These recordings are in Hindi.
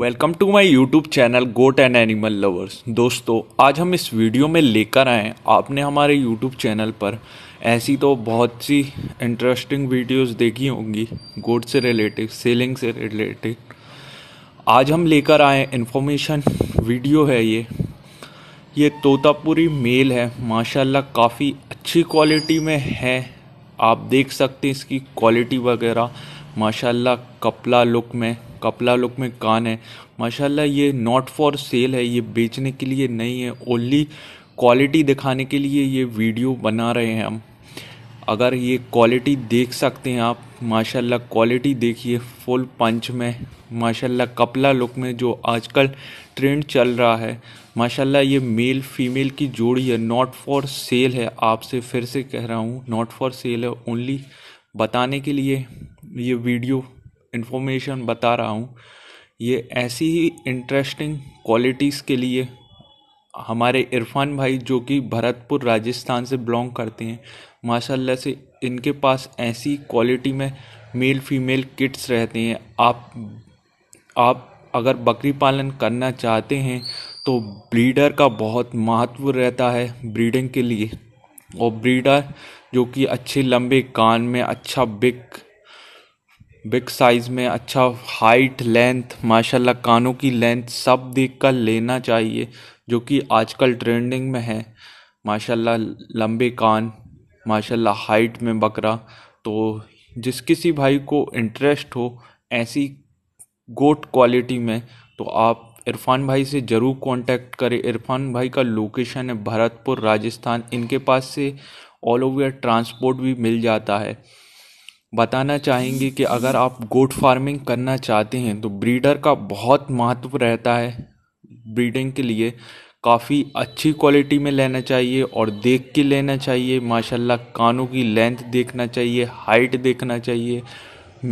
welcome to my YouTube channel goat and animal lovers दोस्तों आज हम इस वीडियो में लेकर आए आपने हमारे यूट्यूब चैनल पर ऐसी तो बहुत सी इंटरेस्टिंग वीडियोस देखी होंगी गोट से रिलेटेड सेलिंग से रिलेटेड आज हम लेकर आए इन्फॉर्मेशन वीडियो है ये ये तोतापुरी मेल है माशाल्लाह काफ़ी अच्छी क्वालिटी में है आप देख सकते हैं इसकी क्वालिटी वगैरह माशाल्लाह कपला लुक में कपला लुक में कान है माशाल्लाह ये नॉट फॉर सेल है ये बेचने के लिए नहीं है ओनली क्वालिटी दिखाने के लिए ये वीडियो बना रहे हैं हम अगर ये क्वालिटी देख सकते हैं आप माशाल्लाह क्वालिटी देखिए फुल पंच में माशाल्लाह कपला लुक में जो आजकल ट्रेंड चल रहा है माशाल्लाह ये मेल फीमेल की जोड़ी है नॉट फॉर सेल है आपसे फिर से कह रहा हूँ नॉट फॉर सेल है ओनली बताने के लिए ये वीडियो इन्फॉर्मेशन बता रहा हूँ ये ऐसी ही इंटरेस्टिंग क्वालिटीज़ के लिए हमारे इरफान भाई जो कि भरतपुर राजस्थान से बिलोंग करते हैं माशाल्लाह से इनके पास ऐसी क्वालिटी में मेल फीमेल किट्स रहते हैं आप आप अगर बकरी पालन करना चाहते हैं तो ब्रीडर का बहुत महत्व रहता है ब्रीडिंग के लिए और ब्रीडर जो कि अच्छे लंबे कान में अच्छा बिक बिग साइज़ में अच्छा हाइट लेंथ माशाल्लाह कानों की लेंथ सब देख कर लेना चाहिए जो कि आजकल ट्रेंडिंग में है माशाल्लाह लंबे कान माशाल्लाह हाइट में बकरा तो जिस किसी भाई को इंटरेस्ट हो ऐसी गोट क्वालिटी में तो आप इरफान भाई से ज़रूर कांटेक्ट करें इरफान भाई का लोकेशन है भरतपुर राजस्थान इनके पास से ऑल ओवर ट्रांसपोर्ट भी मिल जाता है बताना चाहेंगे कि अगर आप गोट फार्मिंग करना चाहते हैं तो ब्रीडर का बहुत महत्व रहता है ब्रीडिंग के लिए काफ़ी अच्छी क्वालिटी में लेना चाहिए और देख के लेना चाहिए माशाल्लाह कानों की लेंथ देखना चाहिए हाइट देखना चाहिए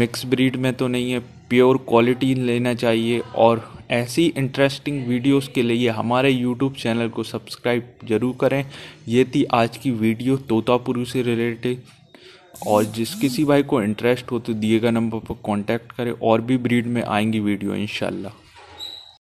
मिक्स ब्रीड में तो नहीं है प्योर क्वालिटी लेना चाहिए और ऐसी इंटरेस्टिंग वीडियोस के लिए हमारे यूट्यूब चैनल को सब्सक्राइब जरूर करें ये थी आज की वीडियो तोतापुरू से रिलेटेड और जिस किसी भाई को इंटरेस्ट हो तो दिए गए नंबर पर कांटेक्ट करें और भी ब्रीड में आएंगी वीडियो इंशाल्लाह